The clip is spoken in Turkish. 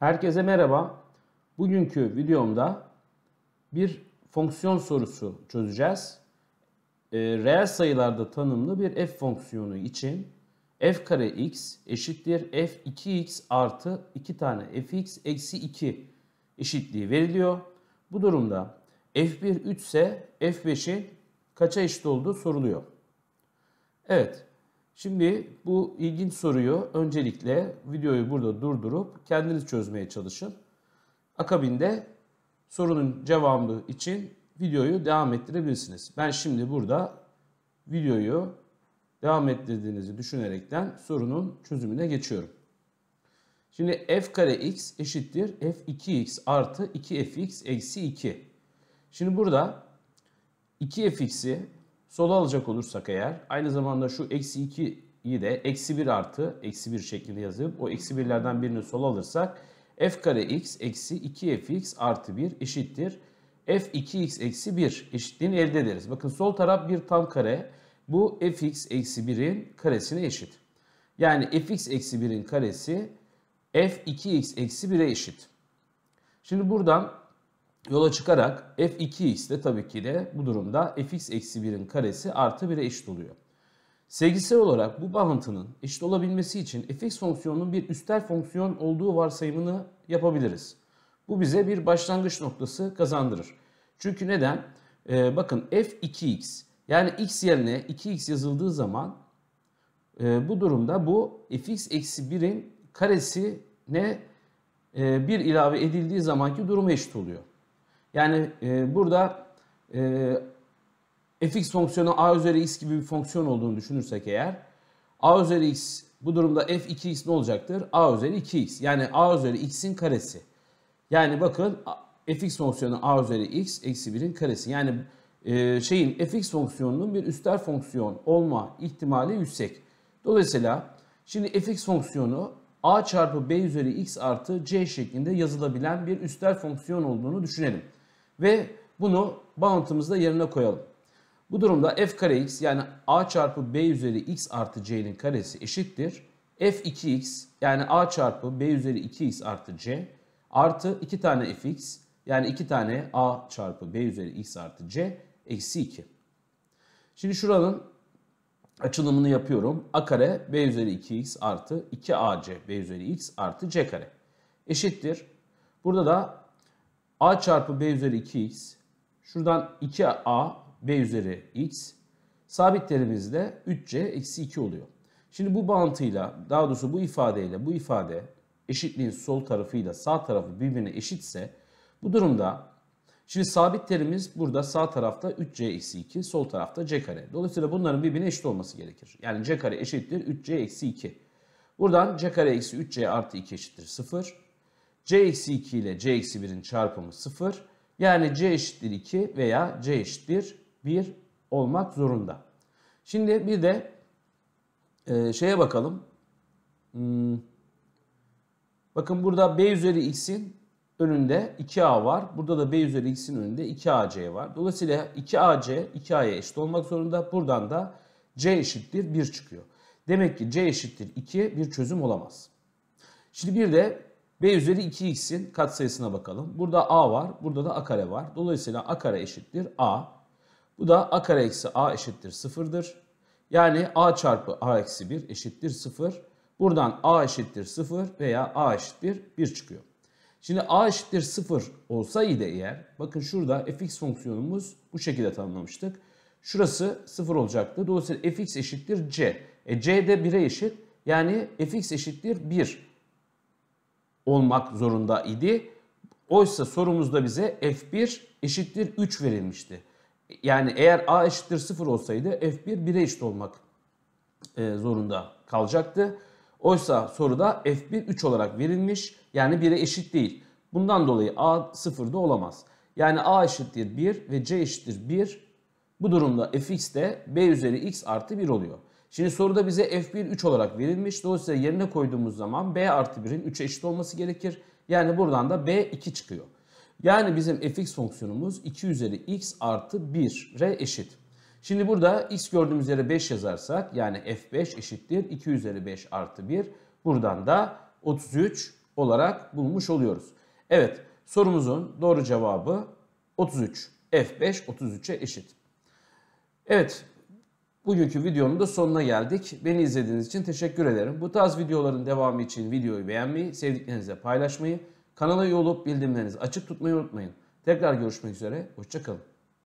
Herkese merhaba. Bugünkü videomda bir fonksiyon sorusu çözeceğiz. E, reel sayılarda tanımlı bir f fonksiyonu için f kare x eşittir f 2x artı 2 tane fx eksi 2 eşitliği veriliyor. Bu durumda f1 3 ise f5'i kaça eşit olduğu soruluyor. Evet Şimdi bu ilginç soruyu öncelikle videoyu burada durdurup kendiniz çözmeye çalışın. Akabinde sorunun cevabı için videoyu devam ettirebilirsiniz. Ben şimdi burada videoyu devam ettirdiğinizi düşünerekten sorunun çözümüne geçiyorum. Şimdi f kare x eşittir f2x artı 2fx eksi 2. Şimdi burada 2fx'i Sola alacak olursak eğer aynı zamanda şu eksi 2'yi de eksi 1 artı eksi 1 şeklinde yazıp o eksi 1'lerden birini sola alırsak f kare x eksi 2fx artı 1 eşittir. f2x eksi 1 eşitliğini elde ederiz. Bakın sol taraf bir tam kare. Bu fx eksi 1'in karesine eşit. Yani fx eksi 1'in karesi f2x eksi 1'e eşit. Şimdi buradan yola çıkarak f2x de tabii ki de bu durumda fx eksi 1'in karesi artı 1'e eşit oluyor. Sevgisel olarak bu bağıntının eşit olabilmesi için fx fonksiyonunun bir üstel fonksiyon olduğu varsayımını yapabiliriz. Bu bize bir başlangıç noktası kazandırır. Çünkü neden? Ee, bakın f2x yani x yerine 2x yazıldığı zaman e, bu durumda bu fx eksi 1'in karesine e, 1 ilave edildiği zamanki duruma eşit oluyor. Yani e, burada e, fx fonksiyonu a üzeri x gibi bir fonksiyon olduğunu düşünürsek eğer a üzeri x bu durumda f2x ne olacaktır? a üzeri 2x yani a üzeri x'in karesi. Yani bakın fx fonksiyonu a üzeri x eksi 1'in karesi. Yani e, şeyin fx fonksiyonunun bir üstel fonksiyon olma ihtimali yüksek. Dolayısıyla şimdi fx fonksiyonu a çarpı b üzeri x artı c şeklinde yazılabilen bir üstel fonksiyon olduğunu düşünelim. Ve bunu bounty'mızda yerine koyalım. Bu durumda f kare x yani a çarpı b üzeri x artı c'nin karesi eşittir. f2x yani a çarpı b üzeri 2x artı c artı 2 tane fx yani 2 tane a çarpı b üzeri x artı c eksi 2. Şimdi şuranın açılımını yapıyorum. a kare b üzeri 2x artı 2ac b üzeri x artı c kare eşittir. Burada da a çarpı b üzeri 2x. Şuradan 2a b üzeri x. Sabit terimiz 3c eksi 2 oluyor. Şimdi bu bağıntıyla, daha doğrusu bu ifadeyle bu ifade eşitliğin sol tarafıyla sağ tarafı birbirine eşitse bu durumda şimdi sabit terimiz burada sağ tarafta 3c eksi 2 sol tarafta c kare. Dolayısıyla bunların birbirine eşit olması gerekir. Yani c kare eşittir 3c eksi 2. Buradan c kare eksi 3c artı 2 eşittir 0 c eksi 2 ile c eksi 1'in çarpımı 0. Yani c eşittir 2 veya c eşittir 1 olmak zorunda. Şimdi bir de e, şeye bakalım. Hmm. Bakın burada b üzeri x'in önünde 2a var. Burada da b üzeri x'in önünde 2ac var. Dolayısıyla 2ac 2a'ya eşit olmak zorunda. Buradan da c eşittir 1 çıkıyor. Demek ki c eşittir 2 bir çözüm olamaz. Şimdi bir de B üzeri 2x'in katsayısına bakalım. Burada a var, burada da a kare var. Dolayısıyla a kare eşittir a. Bu da a kare eksi a eşittir sıfırdır. Yani a çarpı a eksi 1 eşittir sıfır. Buradan a eşittir sıfır veya a eşittir 1 çıkıyor. Şimdi a eşittir sıfır olsaydı eğer, bakın şurada fx fonksiyonumuz bu şekilde tanımlamıştık. Şurası sıfır olacaktı. Dolayısıyla fx eşittir c. E, c de 1'e eşit. Yani fx eşittir 1 olmak zorunda idi. Oysa sorumuzda bize f1 eşittir 3 verilmişti. Yani eğer a eşittir 0 olsaydı f1 1'e eşit olmak e, zorunda kalacaktı. Oysa soruda f1 3 olarak verilmiş yani 1'e eşit değil. Bundan dolayı a 0'da olamaz. Yani a eşittir 1 ve c eşittir 1. Bu durumda fx de b üzeri x artı 1 oluyor. Şimdi soruda bize f1 3 olarak verilmiş. Dolayısıyla yerine koyduğumuz zaman b artı 1'in 3'e eşit olması gerekir. Yani buradan da b 2 çıkıyor. Yani bizim fx fonksiyonumuz 2 üzeri x artı 1'e eşit. Şimdi burada x gördüğümüz yere 5 yazarsak yani f5 eşittir 2 üzeri 5 artı 1. Buradan da 33 olarak bulmuş oluyoruz. Evet sorumuzun doğru cevabı 33. f5 33'e eşit. Evet Bugünkü videonun da sonuna geldik. Beni izlediğiniz için teşekkür ederim. Bu tarz videoların devamı için videoyu beğenmeyi, sevdiklerinize paylaşmayı, kanala üye olup bildirimlerinizi açık tutmayı unutmayın. Tekrar görüşmek üzere, hoşçakalın.